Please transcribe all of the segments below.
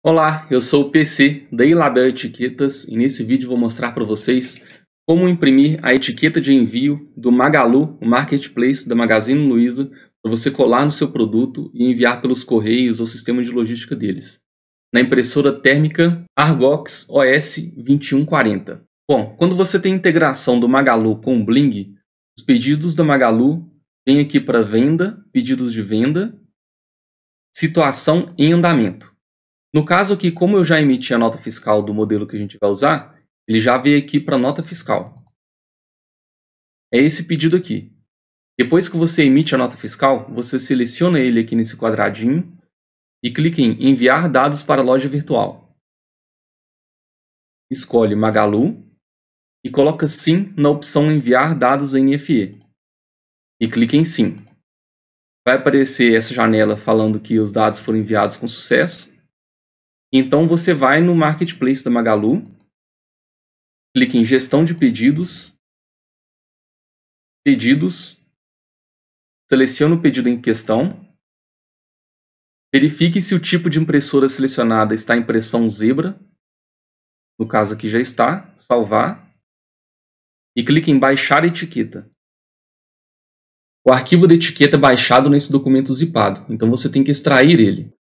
Olá, eu sou o PC da Ilabel Etiquetas e nesse vídeo vou mostrar para vocês como imprimir a etiqueta de envio do Magalu, o marketplace da Magazine Luiza, para você colar no seu produto e enviar pelos correios ou sistema de logística deles, na impressora térmica Argox OS 2140. Bom, quando você tem integração do Magalu com o Bling, os pedidos da Magalu vêm aqui para venda, pedidos de venda, situação em andamento. No caso aqui, como eu já emiti a nota fiscal do modelo que a gente vai usar, ele já veio aqui para a nota fiscal. É esse pedido aqui. Depois que você emite a nota fiscal, você seleciona ele aqui nesse quadradinho e clica em enviar dados para a loja virtual. Escolhe Magalu e coloca sim na opção enviar dados em NFE. E clica em sim. Vai aparecer essa janela falando que os dados foram enviados com sucesso então você vai no marketplace da Magalu, clica em gestão de pedidos, pedidos, seleciona o pedido em questão, verifique se o tipo de impressora selecionada está em impressão zebra, no caso aqui já está, salvar, e clique em baixar etiqueta. O arquivo da etiqueta é baixado nesse documento zipado, então você tem que extrair ele.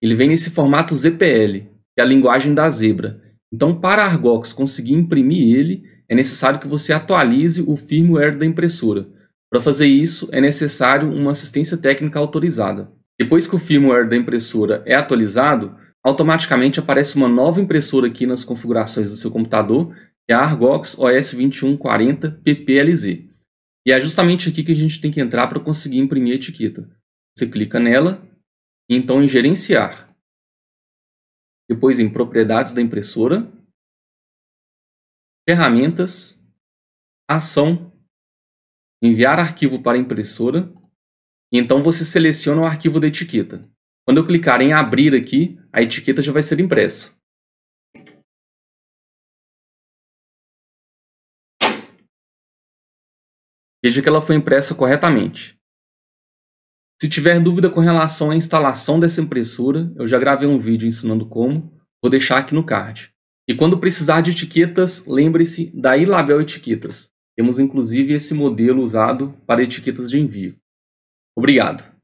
Ele vem nesse formato ZPL, que é a linguagem da zebra. Então, para a Argox conseguir imprimir ele, é necessário que você atualize o firmware da impressora. Para fazer isso, é necessário uma assistência técnica autorizada. Depois que o firmware da impressora é atualizado, automaticamente aparece uma nova impressora aqui nas configurações do seu computador, que é a Argox OS2140 PPLZ. E é justamente aqui que a gente tem que entrar para conseguir imprimir a etiqueta. Você clica nela e então em gerenciar. Depois em propriedades da impressora, ferramentas, ação, enviar arquivo para a impressora, e então você seleciona o arquivo da etiqueta. Quando eu clicar em abrir aqui, a etiqueta já vai ser impressa. Veja que ela foi impressa corretamente. Se tiver dúvida com relação à instalação dessa impressora, eu já gravei um vídeo ensinando como, vou deixar aqui no card. E quando precisar de etiquetas, lembre-se da iLabel Etiquetas. Temos inclusive esse modelo usado para etiquetas de envio. Obrigado!